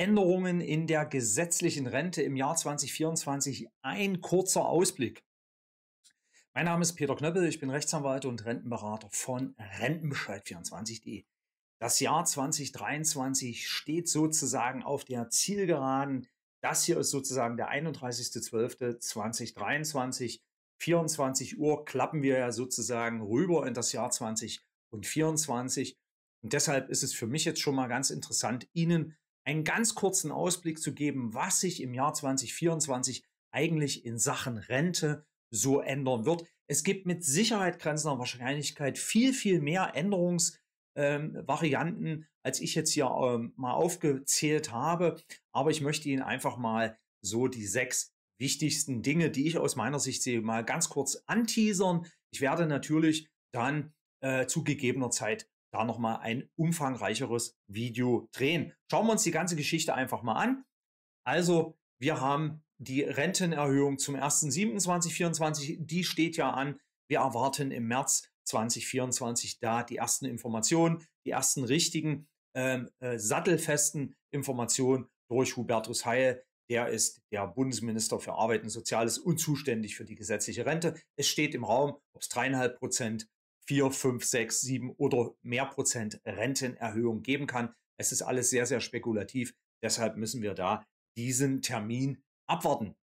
Änderungen in der gesetzlichen Rente im Jahr 2024 ein kurzer Ausblick. Mein Name ist Peter Knöppel, ich bin Rechtsanwalt und Rentenberater von Rentenbescheid24.de. Das Jahr 2023 steht sozusagen auf der Zielgeraden. Das hier ist sozusagen der 31.12.2023. 24 Uhr klappen wir ja sozusagen rüber in das Jahr 2024. Und deshalb ist es für mich jetzt schon mal ganz interessant, Ihnen einen ganz kurzen Ausblick zu geben, was sich im Jahr 2024 eigentlich in Sachen Rente so ändern wird. Es gibt mit Sicherheit grenzender Wahrscheinlichkeit viel, viel mehr Änderungsvarianten, ähm, als ich jetzt hier ähm, mal aufgezählt habe. Aber ich möchte Ihnen einfach mal so die sechs wichtigsten Dinge, die ich aus meiner Sicht sehe, mal ganz kurz anteasern. Ich werde natürlich dann äh, zu gegebener Zeit da nochmal ein umfangreicheres Video drehen. Schauen wir uns die ganze Geschichte einfach mal an. Also, wir haben die Rentenerhöhung zum 1.7.2024, die steht ja an. Wir erwarten im März 2024 da die ersten Informationen, die ersten richtigen, ähm, äh, sattelfesten Informationen durch Hubertus Heil. Der ist der Bundesminister für Arbeit und Soziales und zuständig für die gesetzliche Rente. Es steht im Raum, ob es dreieinhalb Prozent vier, fünf, sechs, sieben oder mehr Prozent Rentenerhöhung geben kann. Es ist alles sehr, sehr spekulativ. Deshalb müssen wir da diesen Termin abwarten.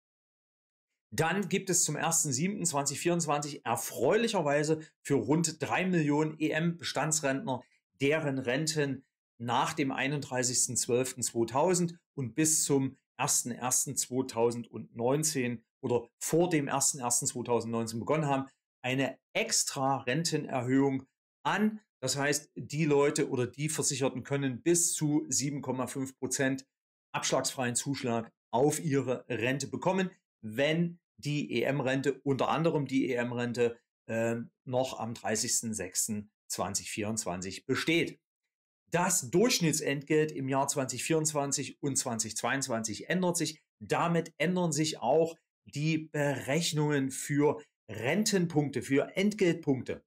Dann gibt es zum 1.7.2024 erfreulicherweise für rund 3 Millionen EM-Bestandsrentner deren Renten nach dem 31.12.2000 und bis zum 1.1.2019 oder vor dem 1.1.2019 begonnen haben, eine extra Rentenerhöhung an. Das heißt, die Leute oder die Versicherten können bis zu 7,5 Prozent abschlagsfreien Zuschlag auf ihre Rente bekommen, wenn die EM-Rente, unter anderem die EM-Rente, äh, noch am 30.06.2024 besteht. Das Durchschnittsentgelt im Jahr 2024 und 2022 ändert sich. Damit ändern sich auch die Berechnungen für Rentenpunkte, für Entgeltpunkte.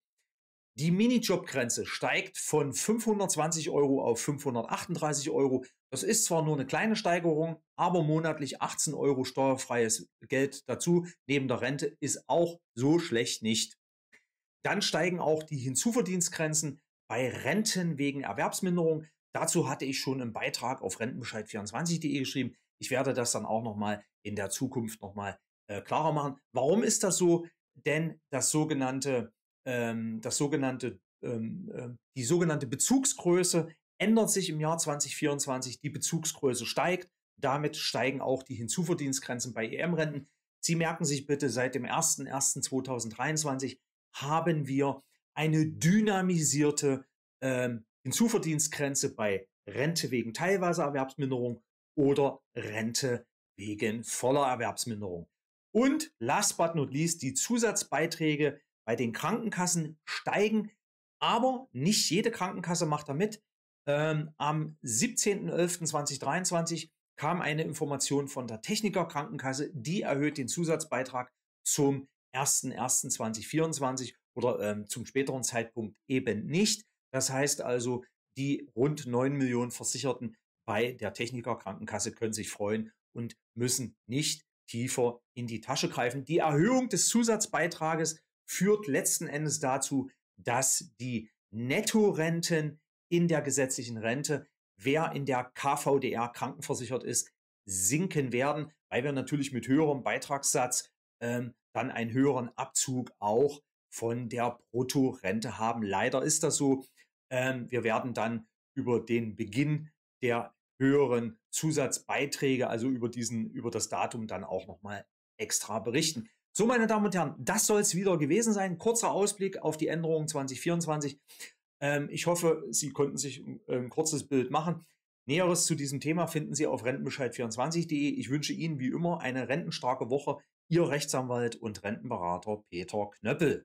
Die Minijobgrenze steigt von 520 Euro auf 538 Euro. Das ist zwar nur eine kleine Steigerung, aber monatlich 18 Euro steuerfreies Geld dazu neben der Rente ist auch so schlecht nicht. Dann steigen auch die Hinzuverdienstgrenzen bei Renten wegen Erwerbsminderung. Dazu hatte ich schon im Beitrag auf rentenbescheid24.de geschrieben. Ich werde das dann auch nochmal in der Zukunft nochmal äh, klarer machen. Warum ist das so? denn das sogenannte, ähm, das sogenannte, ähm, äh, die sogenannte Bezugsgröße ändert sich im Jahr 2024. Die Bezugsgröße steigt. Damit steigen auch die Hinzuverdienstgrenzen bei EM-Renten. Sie merken sich bitte, seit dem 01.01.2023 haben wir eine dynamisierte ähm, Hinzuverdienstgrenze bei Rente wegen teilweise Erwerbsminderung oder Rente wegen voller Erwerbsminderung. Und last but not least, die Zusatzbeiträge bei den Krankenkassen steigen, aber nicht jede Krankenkasse macht da mit. Ähm, am 17.11.2023 kam eine Information von der Techniker Krankenkasse, die erhöht den Zusatzbeitrag zum 01.01.2024 oder ähm, zum späteren Zeitpunkt eben nicht. Das heißt also, die rund 9 Millionen Versicherten bei der Techniker Krankenkasse können sich freuen und müssen nicht tiefer in die Tasche greifen. Die Erhöhung des Zusatzbeitrages führt letzten Endes dazu, dass die Nettorenten in der gesetzlichen Rente, wer in der KVDR krankenversichert ist, sinken werden, weil wir natürlich mit höherem Beitragssatz ähm, dann einen höheren Abzug auch von der Bruttorente haben. Leider ist das so. Ähm, wir werden dann über den Beginn der höheren Zusatzbeiträge, also über diesen, über das Datum dann auch nochmal extra berichten. So, meine Damen und Herren, das soll es wieder gewesen sein. Kurzer Ausblick auf die Änderungen 2024. Ähm, ich hoffe, Sie konnten sich ein, ähm, ein kurzes Bild machen. Näheres zu diesem Thema finden Sie auf rentenbescheid24.de. Ich wünsche Ihnen wie immer eine rentenstarke Woche. Ihr Rechtsanwalt und Rentenberater Peter Knöppel.